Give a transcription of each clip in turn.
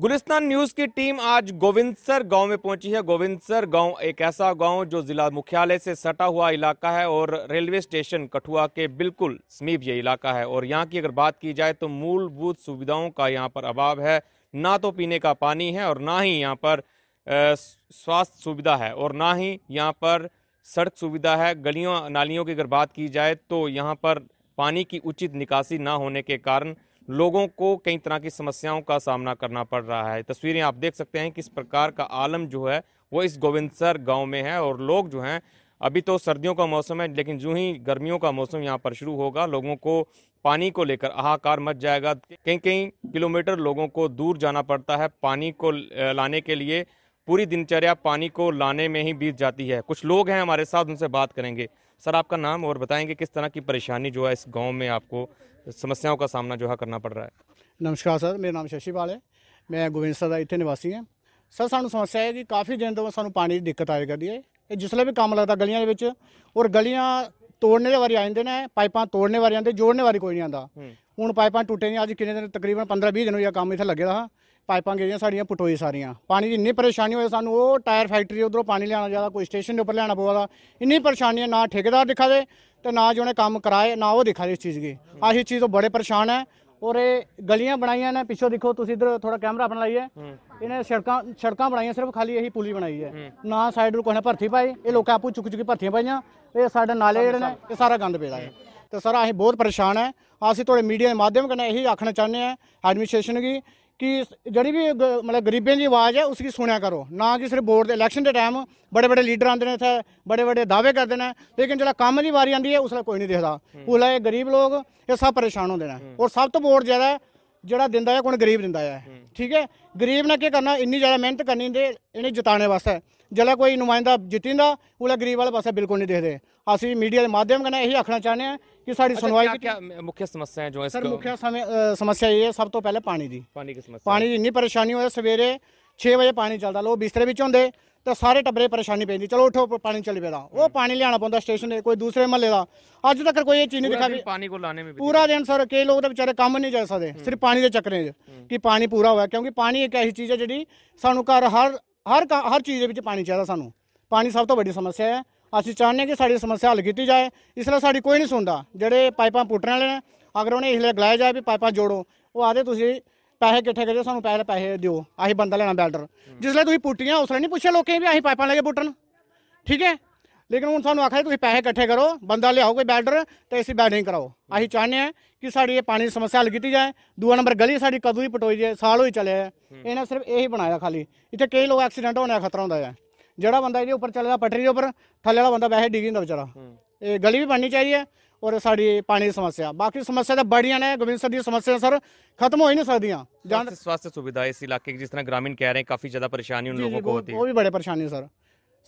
गुलिस्तान news की team आज गोविंदसर गांव में पहुंची है गोविंदसर गांव एक ऐसा गांव जो जिला मुख्यालय से सटा हुआ इलाका है और रेलवे स्टेशन कठुआ के बिल्कुल समीप ये इलाका है और यहाँ की अगर बात की जाए तो मूलभूत सुविधाओं का यहाँ पर अभाव है ना तो पीने का पानी है और ना ही यहाँ पर स्वास्थ्य सुविधा है और ना ही यहाँ पर सड़क सुविधा है गलियों नालियों की अगर बात की जाए तो यहाँ पर पानी की उचित निकासी ना होने के कारण लोगों को कई तरह की समस्याओं का सामना करना पड़ रहा है तस्वीरें आप देख सकते हैं किस प्रकार का आलम जो है वो इस गोविंदसर गांव में है और लोग जो हैं अभी तो सर्दियों का मौसम है लेकिन जूँ ही गर्मियों का मौसम यहाँ पर शुरू होगा लोगों को पानी को लेकर हाहाकार मच जाएगा कई कई किलोमीटर लोगों को दूर जाना पड़ता है पानी को लाने के लिए पूरी दिनचर्या पानी को लाने में ही बीत जाती है कुछ लोग हैं हमारे साथ उनसे बात करेंगे सर आपका नाम और बताएंगे किस तरह की परेशानी जो है इस गाँव में आपको समस्याओं का सामना जो है करना पड़ रहा है नमस्कार सर मेरा नाम शशिपाल है ਮੈਂ ਗੋਬਿੰਦ ਸਰ ਦਾ ਇੱਥੇ ਨਿਵਾਸੀ ਹਾਂ ਸਰ ਸਾਨੂੰ ਸਮੱਸਿਆ ਹੈ ਕਿ ਕਾਫੀ ਦਿਨ ਤੋਂ ਸਾਨੂੰ ਪਾਣੀ ਦੀ ਦਿੱਕਤ ਆਇਆ ਕਰਦੀ ਹੈ ਇਹ ਜਿਸਲੇ ਵੀ ਕੰਮ ਲੱਗਦਾ ਗਲੀਆਂ ਦੇ ਵਿੱਚ ਔਰ ਗਲੀਆਂ ਤੋੜਨੇ ਦੇ ਵਾਰੀ ਆ ਜਾਂਦੇ ਨੇ ਪਾਈਪਾਂ ਤੋੜਨੇ ਵਾਰੀ ਆਉਂਦੇ ਜੋੜਨੇ ਵਾਰੀ ਕੋਈ ਨਹੀਂ ਆਉਂਦਾ ਹੁਣ ਪਾਈਪਾਂ ਟੁੱਟੇ ਨਹੀਂ ਅੱਜ ਕਿੰਨੇ ਦਿਨ ਤਕਰੀਬਨ 15 20 ਦਿਨ ਹੋਇਆ ਕੰਮ ਇੱਥੇ ਲੱਗਿਆ ਰਹਾ ਪਾਈਪਾਂ ਗਈਆਂ ਸਾਡੀਆਂ ਪਟੋਈ ਸਾਰੀਆਂ ਪਾਣੀ ਦੀ ਇੰਨੀ ਪਰੇਸ਼ਾਨੀ ਹੋਈ ਸਾਨੂੰ ਉਹ ਟਾਇਰ ਫੈਕਟਰੀ ਉਧਰੋਂ ਪਾਣੀ ਲੈਣਾ ਜ਼ਿਆਦਾ ਕੋਈ ਸਟੇਸ਼ਨ ਦੇ ਉੱਪਰ ਲੈਣਾ ਪਵਾਦਾ ਇੰਨੀ ਪਰੇਸ਼ਾਨੀਆਂ ਨਾ ਠੇਕੇਦਾਰ ਦਿਖਾ ਦੇ ਤੇ ਨਾ ਜਿਹਨੇ ਕੰਮ ਕਰਾਏ ਨਾ ਉਹ ਦਿਖਾ ਦੇ ਇਸ ਚੀਜ਼ ਦੀ ਆਹੀ ਚੀਜ਼ ਤੋਂ ਬੜੇ ਪਰੇਸ਼ਾਨ ਹੈ ਔਰ ਇਹ ਗਲੀਆਂ ਬਣਾਈਆਂ ਨੇ ਪਿੱਛੋਂ ਦੇਖੋ ਤੁਸੀਂ ਇਧਰ ਥੋੜਾ ਕੈਮਰਾ ਆਪਣਾ ਲਾਈਏ ਇਹਨੇ ਸੜਕਾਂ ਸੜਕਾਂ ਬਣਾਈਆਂ ਸਿਰਫ ਖਾਲੀ ਇਹੀ ਪੁਲੀ ਬਣਾਈ ਹੈ ਨਾ ਸਾਈਡ ਨੂੰ ਕੋਈ ਭਰਤੀ ਪਾਈ ਇਹ ਲੋਕਾਂ ਆਪੂ ਚੁੱਕ ਚੁੱਕੀ ਭਰਤੀਆਂ ਪਾਈਆਂ ਇਹ ਸਾਡੇ ਨਾਲੇ ਜਿਹੜੇ ਨੇ ਇਹ ਸਾਰਾ ਗੰਦ ਪੇਦਾ ਹੈ ਤੇ ਸਾਰਾ ਅਸੀਂ ਬਹੁਤ ਪਰੇਸ਼ਾਨ ਹੈ ਅਸੀਂ ਤੁਹਾਡੇ ਮੀਡੀਆ ਦੇ ਮਾਧਿਅਮ ਕਨੇ ਇਹੀ ਆਖਣਾ ਚਾਹੁੰਦੇ ਆ ਐਡਮਿਨਿਸਟ੍ਰੇਸ਼ਨ ਕੀ ਕਿ ਜਿਹੜੀ ਵੀ ਮਤਲਬ ਗਰੀਬਾਂ ਦੀ ਆਵਾਜ਼ ਹੈ ਉਸ ਦੀ ਸੁਣਿਆ ਕਰੋ ਨਾ ਕਿ ਸਿਰਫ ਬੋਰਡ ਦੇ ਇਲੈਕਸ਼ਨ ਦੇ ਟਾਈਮ ਬੜੇ ਬੜੇ ਲੀਡਰ ਆਂਦੇ ਨੇ ਇੱਥੇ ਬੜੇ ਬੜੇ ਦਾਅਵੇ ਕਰਦੇ ਨੇ ਲੇਕਿਨ ਜਿਹੜਾ ਕੰਮ ਦੀ ਵਾਰੀ ਆਂਦੀ ਹੈ ਉਸ ਉਸਲਾ ਕੋਈ ਨਹੀਂ ਦੇਖਦਾ ਉਹਲਾ ਇਹ ਗਰੀਬ ਲੋਕ ਇਹ ਸਭ ਪਰੇਸ਼ਾਨ ਹੁੰਦੇ ਨੇ ਔਰ ਸਭ ਤੋਂ ਵੋਟ ਜ਼ਿਆਦਾ ਜਿਹੜਾ ਦਿੰਦਾ ਹੈ ਕੋਣ ਗਰੀਬ ਦਿੰਦਾ ਹੈ ਠੀਕ ਹੈ ਗਰੀਬ ਨੇ ਕੀ ਕਰਨਾ ਇੰਨੀ ਜ਼ਿਆਦਾ ਮਿਹਨਤ ਕਰਨੀ ਦੇ ਇਹਨੇ ਜਿਤਾਣੇ ਵਾਸਤੇ ਜਿਹੜਾ ਕੋਈ ਨੁਮਾਇੰਦਾ ਜਿੱਤਿੰਦਾ ਉਹਲਾ ਗਰੀਬ ਵਾਲੇ ਪਾਸੇ ਬਿਲਕੁਲ ਨਹੀਂ ਦੇਖਦੇ ਅਸੀਂ ਮੀਡੀਆ ਦੇ ਮਾਧਿਅਮ ਕਨੇ ਇਹੀ ਆਖਣਾ ਚਾਹੁੰਦੇ ਆ ਕਿ ਸਾਡੀ ਸੁਣਵਾਈ ਕੀ ਮੁੱਖ ਸਮੱਸਿਆ ਹੈ ਜੋ ਇਸ ਸਰ ਮੁੱਖ ਸਮੱਸਿਆ ਇਹ ਹੈ ਸਭ ਤੋਂ ਪਹਿਲੇ ਪਾਣੀ ਦੀ ਪਾਣੀ ਦੀ ਸਮੱਸਿਆ ਪਾਣੀ ਦੀ ਇੰਨੀ ਪਰੇਸ਼ਾਨੀ ਹੋਇਆ ਸਵੇਰੇ 6 ਵਜੇ ਪਾਣੀ ਚੱਲਦਾ ਲੋ ਬਿਸਤਰੇ ਵਿੱਚ ਹੁੰਦੇ ਤੇ ਸਾਰੇ ਟੱਬਰੇ ਪਰੇਸ਼ਾਨੀ ਪੈਂਦੀ ਚਲੋ ਉਠੋ ਪਾਣੀ ਚਲੀ ਪੈਦਾ ਉਹ ਪਾਣੀ ਲਿਆਣਾ ਪੈਂਦਾ ਸਟੇਸ਼ਨ ਦੇ ਕੋਈ ਦੂਸਰੇ ਮਹੱਲੇ ਦਾ ਅੱਜ ਤੱਕ ਕੋਈ ਇਹ ਚੀਜ਼ ਨਹੀਂ ਦਿਖਾ ਵੀ ਪਾਣੀ ਕੋ ਲਾਣੇ ਵਿੱਚ ਪੂਰਾ ਦਿਨ ਸਰ ਕਈ ਲੋਕ ਤਾਂ ਵਿਚਾਰੇ ਕੰਮ ਨਹੀਂ ਜਾ ਸਕਦੇ ਸਿਰਫ ਪਾਣੀ ਦੇ ਚੱਕਰੇ 'ਚ ਕਿ ਪਾਣੀ ਪੂਰਾ ਹੋਇਆ ਕਿਉਂਕਿ ਪਾਣੀ ਇੱਕ ਐਸੀ ਚੀਜ਼ ਹੈ ਜਿਹੜੀ ਸਾਨੂੰ ਘਰ ਹਰ ਹਰ ਹਰ ਚੀਜ਼ ਦੇ ਵਿੱਚ ਪਾਣੀ ਚਾਹੀਦਾ ਸਾਨੂੰ ਪਾਣੀ ਸਭ ਤੋਂ ਵੱਡੀ ਸਮੱਸਿਆ ਹੈ ਅਸੀਂ ਚਾਹੁੰਦੇ ਕਿ ਸਾਡੀ ਸਮੱਸਿਆ ਹੱਲ ਕੀਤੀ ਜਾਏ ਇਸ ਲਈ ਸਾਡੀ ਕੋਈ ਨਹੀਂ ਸੁਣਦਾ ਜਿਹੜੇ ਪਾਈਪਾਂ ਪੁੱਟਣ ਵਾਲੇ ਨੇ ਅਗਰ ਉਹਨੇ ਇਸ ਲਈ ਗਲਾਇਆ ਜਾਏ ਵੀ ਪਾਈਪਾਂ ਜੋੜੋ ਉਹ ਆਦੇ ਤੁਸੀਂ ਪੈਸੇ ਇਕੱਠੇ ਕਰਿਓ ਸਾਨੂੰ ਪਹਿਲੇ ਪੈਸੇ ਦਿਓ ਆਹੀ ਬੰਦਾ ਲੈਣਾ ਬੈਲਡਰ ਜਿਸ ਲਈ ਤੁਸੀਂ ਪੁੱਟੀਆਂ ਉਸ ਲਈ ਨਹੀਂ ਪੁੱਛਿਆ ਲੋਕਾਂ ਵੀ ਅਸੀਂ ਪਾਈਪਾਂ ਲੈ ਕੇ ਪੁੱਟਣ ਠੀਕ ਹੈ ਲੇਕਿਨ ਹੁਣ ਸਾਨੂੰ ਆਖਿਆ ਤੁਸੀਂ ਪੈਸੇ ਇਕੱਠੇ ਕਰੋ ਬੰਦਾ ਲਿਆਓ ਕੋਈ ਬਿਲਡਰ ਤੇ ਅਸੀਂ ਬੈਡਿੰਗ ਕਰਾਓ ਅਸੀਂ ਚਾਹੁੰਦੇ ਆ ਕਿ ਸਾਡੀ ਇਹ ਪਾਣੀ ਦੀ ਸਮੱਸਿਆ ਹੱਲ ਕੀਤੀ ਜਾਏ ਦੂਆ ਨੰਬਰ ਗਲੀ ਸਾਡੀ ਕਦੋਂ ਹੀ ਪਟੋਈ ਜਾਏ ਸਾਲ ਹੋਈ ਚੱਲਿਆ ਇਹਨਾਂ ਸਿਰਫ ਇਹੀ ਬਣਾਇਆ ਖਾਲੀ ਇੱਥੇ ਕਈ ਲੋਕ ਐਕਸੀਡੈਂਟ ਹੋਣ ਦਾ ਖਤਰਾ ਹੁੰਦਾ ਹੈ ਜਿਹੜਾ ਬੰਦਾ ਇਹਦੇ ਉੱਪਰ ਚੱਲਦਾ ਪਟਰੀ ਦੇ ਉੱਪਰ ਥੱਲੇ ਵਾਲਾ ਬੰਦਾ ਵੈਸੇ ਡਿੱਗ ਜਾਂਦਾ ਵਿਚਾਰਾ ਇਹ ਗਲੀ ਵੀ ਬਣਨੀ ਚਾਹੀਦੀ ਹੈ ਔਰ ਸਾਡੀ ਪਾਣੀ ਦੀ ਸਮੱਸਿਆ ਬਾਕੀ ਸਮੱਸਿਆ ਤਾਂ ਬੜੀਆਂ ਨੇ ਗੋਬਿੰਦ ਸਰ ਦੀ ਸਮੱਸਿਆ ਸਰ ਖਤਮ ਹੋ ਹੀ ਨਹੀਂ ਸਕਦੀਆਂ ਜਾਨ ਸਵਾਸਥ ਸੁਵਿਧਾ ਇਸ ਇਲਾਕੇ की ਜਿਸ ਤਰ੍ਹਾਂ ਗ੍ਰਾਮੀਣ ਕਹਿ ਰਹੇ ਕਾਫੀ ਜ਼ਿਆਦਾ ਪਰੇਸ਼ਾਨੀ ਉਹਨਾਂ ਲੋਕਾਂ ਕੋ ਹੋਤੀ ਉਹ ਵੀ ਬੜੇ ਪਰੇਸ਼ਾਨੀ ਸਰ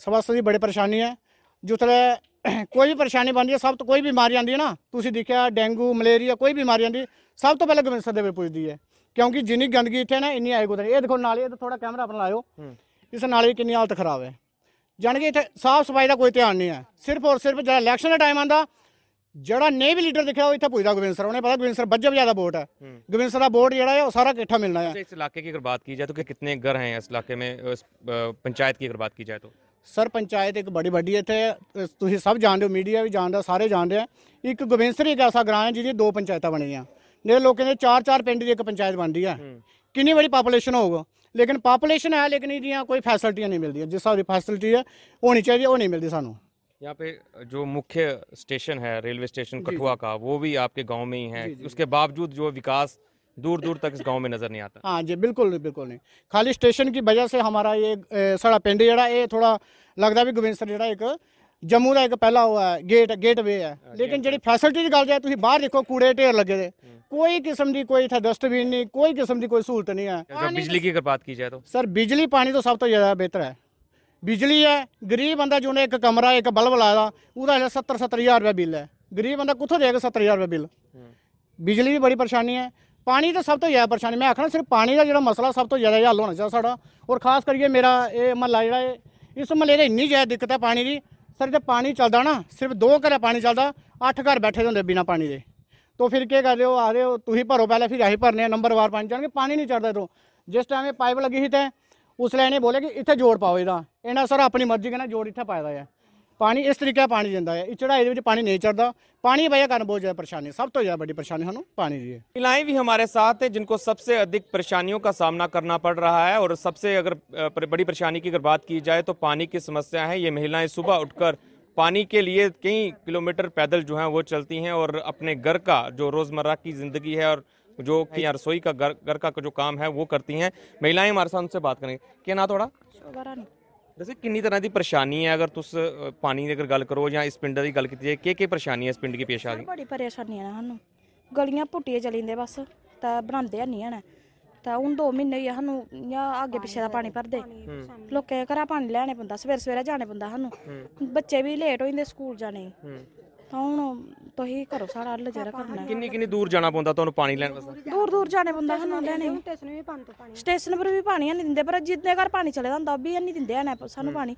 ਸਵਾਸਥ ਦੀ ਬੜੇ ਪਰੇਸ਼ਾਨੀ ਹੈ ਜੋ ਤਰ੍ਹਾਂ ਕੋਈ ਵੀ ਪਰੇਸ਼ਾਨੀ ਬਣਦੀ ਹੈ ਸਭ ਤੋਂ ਕੋਈ ਬਿਮਾਰੀ ਆਂਦੀ ਹੈ ਨਾ ਤੁਸੀਂ ਦੇਖਿਆ ਡੈਂਗੂ ਮਲੇਰੀਆ ਕੋਈ ਬਿਮਾਰੀ ਆਂਦੀ ਸਭ ਤੋਂ ਪਹਿਲਾਂ ਗੋਬਿੰਦ ਸਰ ਦੇ ਵਿੱਚ ਪੁੱਜਦੀ ਹੈ ਕਿਉਂਕਿ ਜਿੰਨੀ ਗੰਦਗੀ ਇੱਥੇ ਨਾ ਇੰਨੀ ਆਏ ਗੁਦਰ ਇਹ ਦੇਖੋ ਨਾਲੇ ਇਹ ਥੋੜਾ ਕੈਮਰਾ ਆਪਣਾ ਲਾਇਓ ਇਸ ਨਾਲੇ ਕਿੰਨੀ ਹਾਲਤ ਖਰਾਬ ਹੈ ਜਾਣੀ ਇੱਥੇ ਸਾਫ ਸਫਾਈ ਦਾ ਕੋਈ ਧਿਆਨ ਨਹੀਂ ਹੈ ਸਿਰਫ ਔਰ ਸਿਰਫ ਜਿਹੜਾ ਇਲੈਕਸ਼ਨ ਦਾ ਟਾਈਮ ਆਂਦਾ ਜਿਹੜਾ ਨੇਵੀ ਲੀਡਰ ਦਿਖਿਆ ਉਹ ਇੱਥੇ ਪੁੱਜਦਾ ਗੋਬਿੰਦ ਸਰ ਉਹਨੇ ਪਤਾ ਗੋਬਿੰਦ ਸਰ ਬੱਜਬ ਜ਼ਿਆਦਾ ਵੋਟ ਹੈ ਗੋਬਿੰਦ ਸਰ ਦਾ ਵੋਟ ਜਿਹੜਾ ਹੈ ਉਹ ਸਾਰਾ ਇਕੱਠਾ ਮਿਲਣਾ ਹੈ ਇਸ ਇਲਾਕੇ ਕੀ ਅਗਰ ਬਾਤ ਕੀ ਜਾਏ ਤਾਂ ਕਿ ਕਿੰਨੇ ਘਰ ਹੈ इस इलाके में ਪੰਚਾਇਤ अ, ਅਗਰ ਬਾਤ ਕੀ ਜਾਏ ਤਾਂ ਸਰ ਪੰਚਾਇਤ ਇੱਕ ਬੜੀ ਵੱਡੀ ਇੱਥੇ ਤੁਸੀਂ ਸਭ ਜਾਣਦੇ ਹੋ ਮੀਡੀਆ ਵੀ ਜਾਣਦਾ ਸਾਰੇ ਜਾਣਦੇ ਆ ਇੱਕ ਗੋਬਿੰਦ ਸਰ ਇੱਕ ਐਸਾ ਗ੍ਰਾਮ ਹੈ ਜਿਹਦੀ ਦੋ ਪੰਚਾਇਤਾਂ ਬਣੀਆਂ ਨੇ ਲੋਕਾਂ ਦੇ ਚਾਰ ਚਾਰ ਪਿੰਡ ਦੀ ਇੱਕ ਪੰਚਾਇਤ ਬਣਦੀ ਆ ਕਿੰਨੀ ਵੱਡੀ ਪਾਪੂਲੇਸ਼ਨ ਹੋਊਗਾ ਲੇਕਿਨ ਪਾਪੂਲੇਸ਼ਨ ਹੈ ਲੇਕਿਨ ਇਹਦੀਆਂ ਕੋਈ ਫੈਸਿਲਿਟੀਆਂ ਨਹੀਂ ਮਿਲਦੀਆਂ ਜਿਸ ਹਿਸਾਬ ਦੀ ਫੈਸਿਲਿਟੀ ਹੈ ਹੋਣੀ ਚਾਹੀਦੀ ਉਹ ਨਹੀਂ ਮਿਲਦੀ ਸਾਨੂੰ यहाँ पे जो मुख्य स्टेशन है रेलवे स्टेशन कठुआ का वो भी आपके गांव में ही है जी, जी, उसके बावजूद जो विकास दूर दूर तक इस गांव में नजर नहीं आता हाँ जी बिल्कुल नहीं बिल्कुल नहीं खाली स्टेशन की वजह से हमारा ये सड़ा पिंड जरा ये थोड़ा लगता भी गोबिंद सर एक जम्मू का एक पहला हुआ है गेट गेट वे है हाँ, लेकिन जी फैसिलिटी की गल जाए तुम बाहर देखो कूड़े ढेर लगे थे हम्म। कोई किस्म की कोई इतना डस्टबिन नहीं कोई किस्म की कोई सहूलत नहीं है अच्छा, बिजली की अगर बात की जाए तो सर बिजली पानी तो सब तो ज्यादा बेहतर है बिजली है गरीब बंदा जिन्नै एक कमरा एक बल्ब लाए दा ओह्दा सत्तर सत्तर हजार रुपया बिल है गरीब बंदा कुत्थूं देगा सत्तर हजार रुपया बिल हम्म। बिजली दी बड़ी परेशानी है पानी तो सब तो ज्यादा परेशानी मैं आखना सिर्फ पानी का जेह्ड़ा मसला सब तो ज्यादा हल होना चाहिए साढ़ा और खास करिए मेरा एह् म्हल्ला जेह्ड़ा इस महल दी इन्नी ज्यादा दिक्कत है पानी की सर जो पानी चलता ना सिर्फ दो घर पानी चलता अट्ठ घर बैठे दे बिना पानी के तो फिर केह् करदे हो आखदे हो तुस भरो पैह्लें फिर अं भरने नंबर वार पानी चढ़ पानी नहीं चढ़दा तो जिस टाइम पाइप लगी ही ते उस लाइन बोले कि इतने जोड़ पाओ यदा इन्हें सर अपनी मर्जी कहना जोड़ इत्थै पाया है पानी इस तरीके दा पानी जंदा है चढ़ाई के पानी नहीं चढ़ता पानी की वजह कारण बहुत ज़्यादा परेशानी सब तो ज़्यादा बड़ी परेशानी हमें पानी की महिलाएं भी हमारे साथ हैं जिनको सबसे अधिक परेशानियों का सामना करना पड़ रहा है और सबसे अगर बड़ी परेशानी की अगर बात की जाए तो पानी की समस्या है ये महिलाएं सुबह उठकर पानी के लिए कई किलोमीटर पैदल जो हैं वो चलती हैं और अपने घर का जो रोज़मर्रा की ज़िंदगी है और जो कि यहाँ रसोई का घर घर का जो काम है वो करती हैं महिलाएं हमारे साथ उनसे बात करेंगे क्या ना थोड़ा ਦੱਸੋ ਕਿੰਨੀ ਤਰ੍ਹਾਂ ਦੀ ਪਰੇਸ਼ਾਨੀ ਹੈ ਅਗਰ ਤੁਸ ਪਾਣੀ ਦੀ ਅਗਰ ਗੱਲ ਕਰੋ ਜਾਂ ਇਸ ਪਿੰਡ ਦੀ ਗੱਲ ਕੀਤੀ ਜਾਏ ਕੀ ਕੀ ਪਰੇਸ਼ਾਨੀ ਹੈ ਇਸ ਪਿੰਡ ਦੀ ਪੇਸ਼ ਆ ਗਈ ਬੜੀ ਪਰੇਸ਼ਾਨੀ ਹੈ ਸਾਨੂੰ ਗਲੀਆਂ ਪੁੱਟੀਆਂ ਚਲੀ ਜਾਂਦੇ ਬਸ ਤਾਂ ਬਣਾਉਂਦੇ ਨਹੀਂ ਹਨ ਤਾਂ ਹੁਣ 2 ਮਹੀਨੇ ਹੀ ਸਾਨੂੰ ਜਾਂ ਅੱਗੇ ਪਿੱਛੇ ਦਾ ਪਾਣੀ ਭਰਦੇ ਲੋਕੇ ਘਰਾਂ ਪਾਣੀ ਲੈਣੇ ਪੈਂਦਾ ਸਵੇਰ ਸਵੇਰੇ ਜਾਣੇ ਪੈਂਦਾ ਸਾਨੂੰ ਬੱਚੇ ਵੀ ਲੇਟ ਹੋ ਜਾਂਦੇ ਸਕੂਲ ਜਾਣੇ ਤਾਂ ਹੁਣ ਤੁਸੀਂ ਘਰੋਂ ਸਾਰਾ ਅੱਲ ਜਿਹੜਾ ਕਰਨਾ ਕਿੰਨੀ ਕਿੰਨੀ ਦੂਰ ਜਾਣਾ ਪੈਂਦਾ ਤੁਹਾਨੂੰ ਪਾਣੀ ਲੈਣ ਵਾਸਤੇ ਦੂਰ ਦੂਰ ਜਾਣੇ ਪੈਂਦਾ ਸਾਨੂੰ ਲੈਣੇ ਸਟੇਸ਼ਨ ਵੀ ਪਾਣੀ ਤੋਂ ਪਾਣੀ ਸਟੇਸ਼ਨ ਪਰ ਵੀ ਪਾਣੀ ਨਹੀਂ ਦਿੰਦੇ ਪਰ ਜਿੱਦਨੇ ਘਰ ਪਾਣੀ ਚਲੇ ਜਾਂਦਾ ਉਹ ਵੀ ਨਹੀਂ ਦਿੰਦੇ ਹਨ ਸਾਨੂੰ ਪਾਣੀ